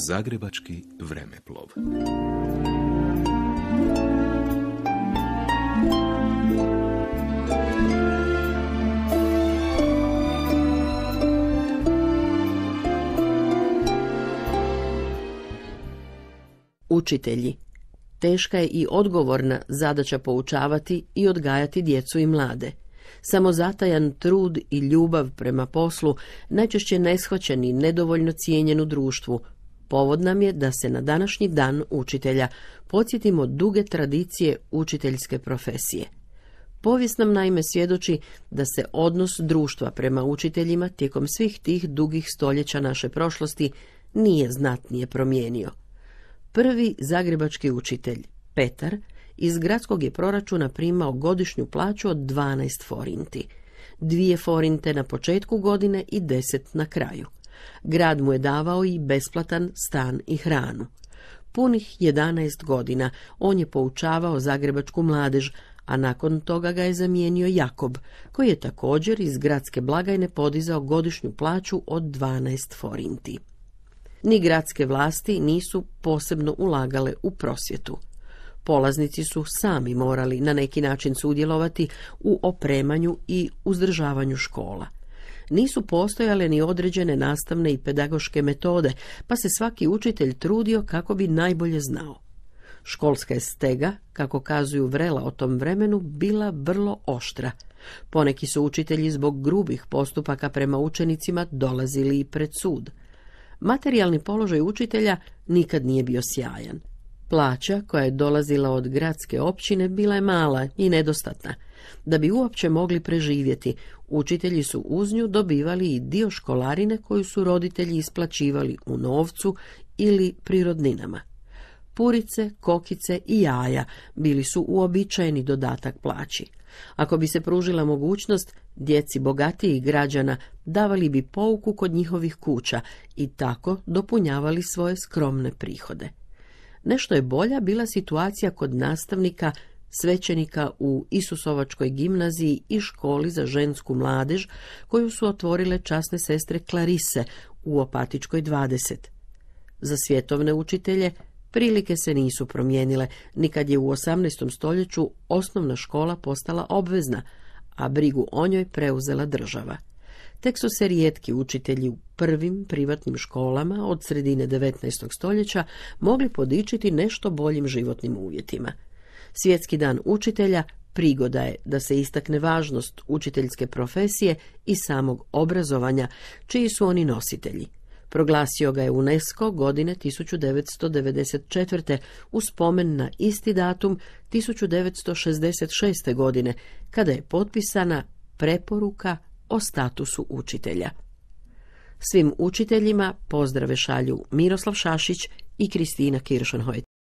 Zagrebački vremeplov. Učitelji Teška je i odgovorna zadaća poučavati i odgajati djecu i mlade. Samozatajan trud i ljubav prema poslu najčešće neshvaćeni nedovoljno cijenjen u društvu, Povod nam je da se na današnji dan učitelja podsjetimo duge tradicije učiteljske profesije. Povijest nam naime svjedoči da se odnos društva prema učiteljima tijekom svih tih dugih stoljeća naše prošlosti nije znatnije promijenio. Prvi zagrebački učitelj, Petar, iz gradskog je proračuna primao godišnju plaću od 12 forinti. Dvije forinte na početku godine i deset na kraju. Grad mu je davao i besplatan stan i hranu. Punih 11 godina on je poučavao zagrebačku mladež, a nakon toga ga je zamijenio Jakob, koji je također iz gradske blagajne podizao godišnju plaću od 12 forinti. Ni gradske vlasti nisu posebno ulagale u prosvjetu. Polaznici su sami morali na neki način sudjelovati u opremanju i uzdržavanju škola nisu postojale ni određene nastavne i pedagoške metode, pa se svaki učitelj trudio kako bi najbolje znao. Školska je stega, kako kazuju vrela o tom vremenu, bila vrlo oštra. Poneki su učitelji zbog grubih postupaka prema učenicima dolazili i pred sud. Materijalni položaj učitelja nikad nije bio sjajan. Plaća koja je dolazila od gradske općine bila je mala i nedostatna. Da bi uopće mogli preživjeti, učitelji su uz nju dobivali i dio školarine koju su roditelji isplaćivali u novcu ili prirodninama. Purice, kokice i jaja bili su uobičajeni dodatak plaći. Ako bi se pružila mogućnost, djeci bogatijih građana davali bi pouku kod njihovih kuća i tako dopunjavali svoje skromne prihode. Nešto je bolja bila situacija kod nastavnika svećenika u Isusovačkoj gimnaziji i školi za žensku mladež koju su otvorile časne sestre Klarise u Opatičkoj 20. Za svjetovne učitelje prilike se nisu promijenile, nikad je u 18. stoljeću osnovna škola postala obvezna, a brigu o njoj preuzela država tek su se rijetki učitelji u prvim privatnim školama od sredine 19. stoljeća mogli podičiti nešto boljim životnim uvjetima. Svjetski dan učitelja prigoda je da se istakne važnost učiteljske profesije i samog obrazovanja, čiji su oni nositelji. Proglasio ga je UNESCO godine 1994. u spomen na isti datum 1966. godine, kada je potpisana preporuka o statusu učitelja. Svim učiteljima pozdrave šalju Miroslav Šašić i Kristina Kiršenhojt.